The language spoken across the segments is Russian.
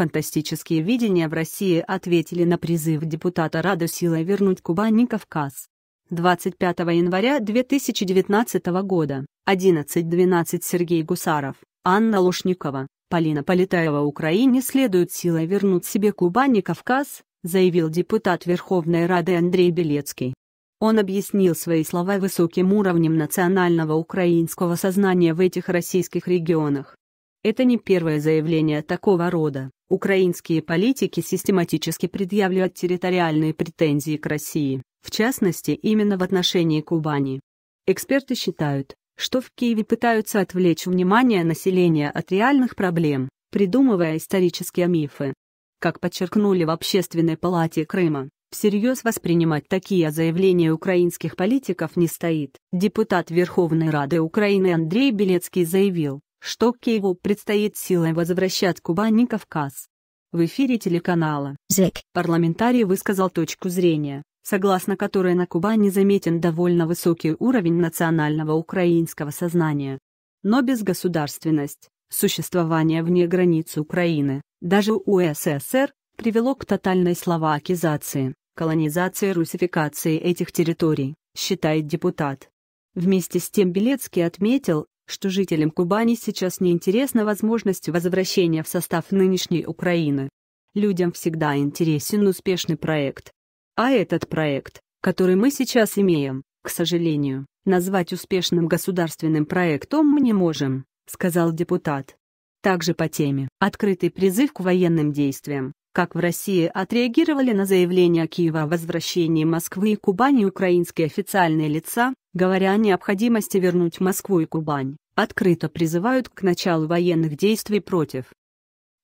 Фантастические видения в России ответили на призыв депутата Рада силой вернуть Кубани Кавказ. 25 января 2019 года, 11-12 Сергей Гусаров, Анна Лушникова, Полина Полетаева Украине следует силой вернуть себе Кубань и Кавказ, заявил депутат Верховной Рады Андрей Белецкий. Он объяснил свои слова высоким уровнем национального украинского сознания в этих российских регионах. Это не первое заявление такого рода. Украинские политики систематически предъявляют территориальные претензии к России, в частности, именно в отношении Кубани. Эксперты считают, что в Киеве пытаются отвлечь внимание населения от реальных проблем, придумывая исторические мифы. Как подчеркнули в Общественной палате Крыма, всерьез воспринимать такие заявления украинских политиков не стоит. Депутат Верховной Рады Украины Андрей Белецкий заявил, что Киеву предстоит силой возвращать Кубань и Кавказ. В эфире телеканала Зек парламентарий высказал точку зрения, согласно которой на Кубани заметен довольно высокий уровень национального украинского сознания. Но безгосударственность, существование вне границ Украины, даже у СССР, привело к тотальной словакизации, колонизации русификации этих территорий, считает депутат. Вместе с тем Белецкий отметил, что жителям Кубани сейчас не интересна возможность возвращения в состав нынешней Украины. Людям всегда интересен успешный проект. А этот проект, который мы сейчас имеем, к сожалению, назвать успешным государственным проектом мы не можем, сказал депутат. Также по теме «Открытый призыв к военным действиям». Как в России отреагировали на заявление Киева о возвращении Москвы и Кубани украинские официальные лица, говоря о необходимости вернуть Москву и Кубань, открыто призывают к началу военных действий против.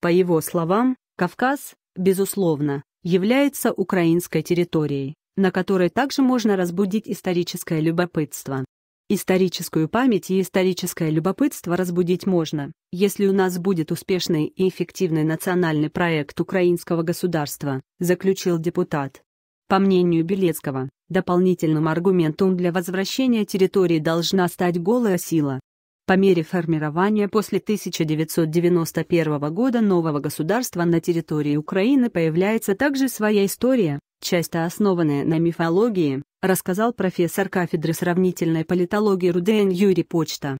По его словам, Кавказ, безусловно, является украинской территорией, на которой также можно разбудить историческое любопытство. Историческую память и историческое любопытство разбудить можно, если у нас будет успешный и эффективный национальный проект украинского государства, заключил депутат. По мнению Белецкого, дополнительным аргументом для возвращения территории должна стать голая сила. По мере формирования после 1991 года нового государства на территории Украины появляется также своя история, часто основанная на мифологии, рассказал профессор кафедры сравнительной политологии Руден Юрий Почта.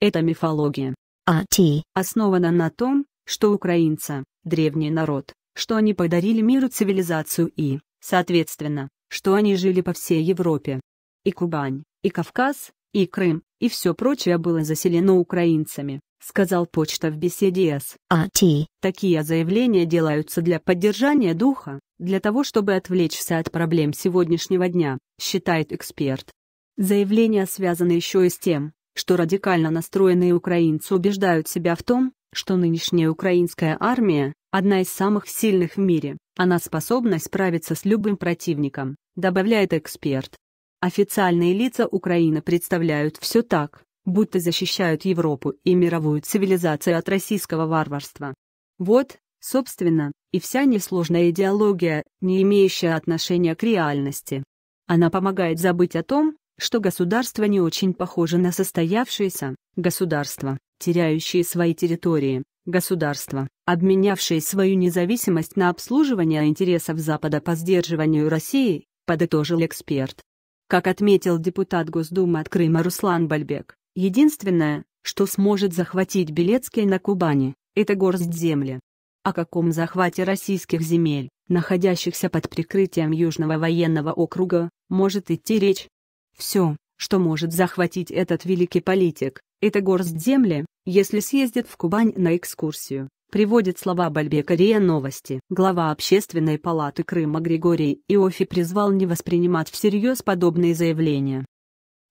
Это мифология А.Т. основана на том, что украинцы – древний народ, что они подарили миру цивилизацию и, соответственно, что они жили по всей Европе. И Кубань, и Кавказ, и Крым, и все прочее было заселено украинцами сказал почта в беседе с АТ. Такие заявления делаются для поддержания духа, для того чтобы отвлечься от проблем сегодняшнего дня, считает эксперт. Заявления связаны еще и с тем, что радикально настроенные украинцы убеждают себя в том, что нынешняя украинская армия – одна из самых сильных в мире, она способна справиться с любым противником, добавляет эксперт. Официальные лица Украины представляют все так, будто защищают Европу и мировую цивилизацию от российского варварства. Вот, собственно, и вся несложная идеология, не имеющая отношения к реальности. Она помогает забыть о том, что государство не очень похоже на состоявшееся, государство, теряющие свои территории, государства, обменявшие свою независимость на обслуживание интересов Запада по сдерживанию России, подытожил эксперт. Как отметил депутат Госдумы от Крыма Руслан Бальбек, Единственное, что сможет захватить Белецкий на Кубани, это горсть земли. О каком захвате российских земель, находящихся под прикрытием Южного военного округа, может идти речь? Все, что может захватить этот великий политик, это горсть земли, если съездит в Кубань на экскурсию, приводит слова Бальбека Рия новости. Глава Общественной палаты Крыма Григорий Иофи призвал не воспринимать всерьез подобные заявления.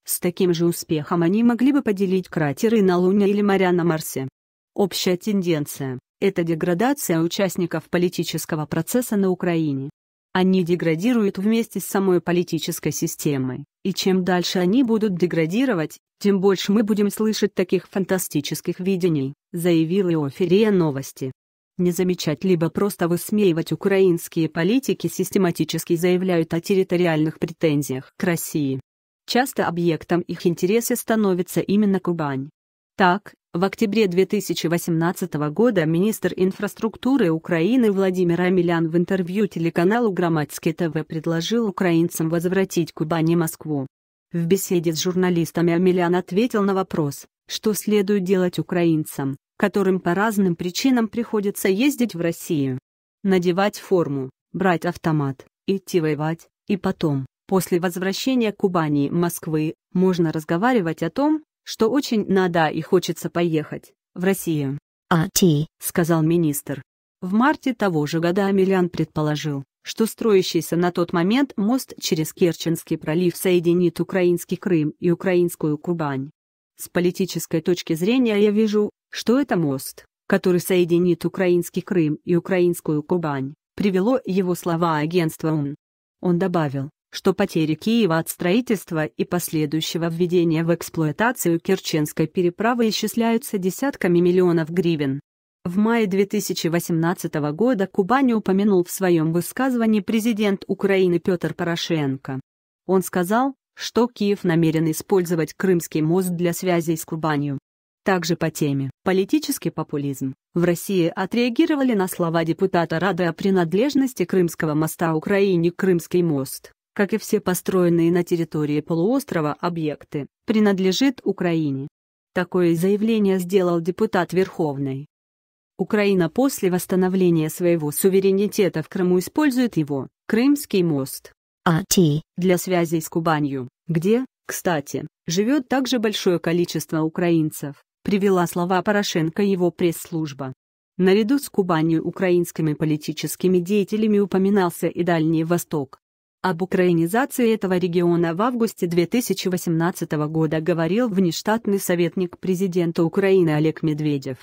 С таким же успехом они могли бы поделить кратеры на Луне или моря на Марсе. Общая тенденция – это деградация участников политического процесса на Украине. Они деградируют вместе с самой политической системой, и чем дальше они будут деградировать, тем больше мы будем слышать таких фантастических видений, заявил Иофи Новости. Не замечать либо просто высмеивать украинские политики систематически заявляют о территориальных претензиях к России. Часто объектом их интереса становится именно Кубань. Так, в октябре 2018 года министр инфраструктуры Украины Владимир Амелян в интервью телеканалу «Громадский ТВ» предложил украинцам возвратить Кубани Москву. В беседе с журналистами Амелян ответил на вопрос, что следует делать украинцам, которым по разным причинам приходится ездить в Россию. Надевать форму, брать автомат, идти воевать, и потом, После возвращения Кубани, Москвы, можно разговаривать о том, что очень надо и хочется поехать в Россию. «А ты», — сказал министр. В марте того же года Амелиан предположил, что строящийся на тот момент мост через Керченский пролив соединит украинский Крым и украинскую Кубань. С политической точки зрения я вижу, что это мост, который соединит украинский Крым и украинскую Кубань, привело его слова агентства «Ун». Он добавил, что потери Киева от строительства и последующего введения в эксплуатацию Керченской переправы исчисляются десятками миллионов гривен. В мае 2018 года Кубани упомянул в своем высказывании президент Украины Петр Порошенко. Он сказал, что Киев намерен использовать Крымский мост для связей с Кубанью. Также по теме «Политический популизм» в России отреагировали на слова депутата Рады о принадлежности Крымского моста Украине Крымский мост как и все построенные на территории полуострова объекты, принадлежит Украине. Такое заявление сделал депутат Верховной. Украина после восстановления своего суверенитета в Крыму использует его, Крымский мост, АТ, для связей с Кубанью, где, кстати, живет также большое количество украинцев, привела слова Порошенко его пресс-служба. Наряду с Кубанью украинскими политическими деятелями упоминался и Дальний Восток. Об украинизации этого региона в августе 2018 года говорил внештатный советник президента Украины Олег Медведев.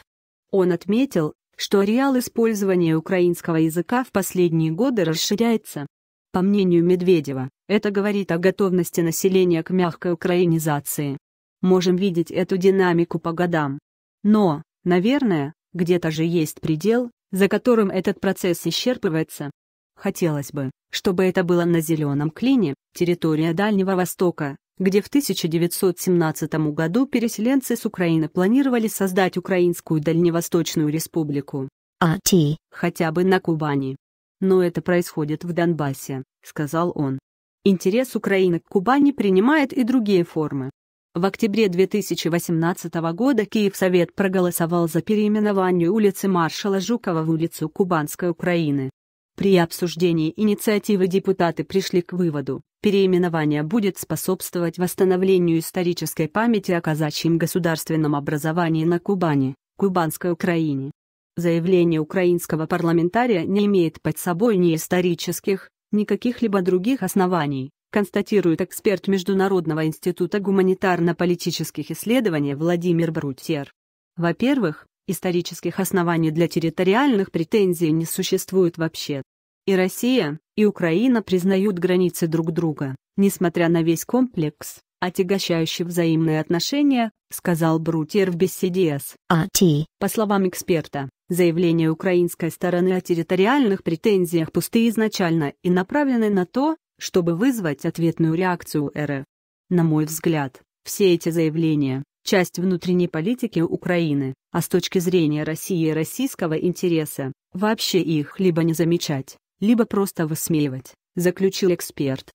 Он отметил, что ареал использования украинского языка в последние годы расширяется. По мнению Медведева, это говорит о готовности населения к мягкой украинизации. Можем видеть эту динамику по годам. Но, наверное, где-то же есть предел, за которым этот процесс исчерпывается. Хотелось бы, чтобы это было на Зеленом Клине, территория Дальнего Востока, где в 1917 году переселенцы с Украины планировали создать Украинскую Дальневосточную Республику. АТ. Хотя бы на Кубани. Но это происходит в Донбассе, сказал он. Интерес Украины к Кубани принимает и другие формы. В октябре 2018 года Киевсовет проголосовал за переименование улицы маршала Жукова в улицу Кубанской Украины. При обсуждении инициативы депутаты пришли к выводу, переименование будет способствовать восстановлению исторической памяти о казачьем государственном образовании на Кубани, Кубанской Украине. Заявление украинского парламентария не имеет под собой ни исторических, ни каких-либо других оснований, констатирует эксперт Международного института гуманитарно-политических исследований Владимир Брутер. Во-первых, Исторических оснований для территориальных претензий не существует вообще. И Россия, и Украина признают границы друг друга, несмотря на весь комплекс, отягощающий взаимные отношения, сказал Брутер в беседе с АТ. По словам эксперта, заявления украинской стороны о территориальных претензиях пусты изначально и направлены на то, чтобы вызвать ответную реакцию РФ. На мой взгляд, все эти заявления, часть внутренней политики Украины, а с точки зрения России и российского интереса, вообще их либо не замечать, либо просто высмеивать, заключил эксперт.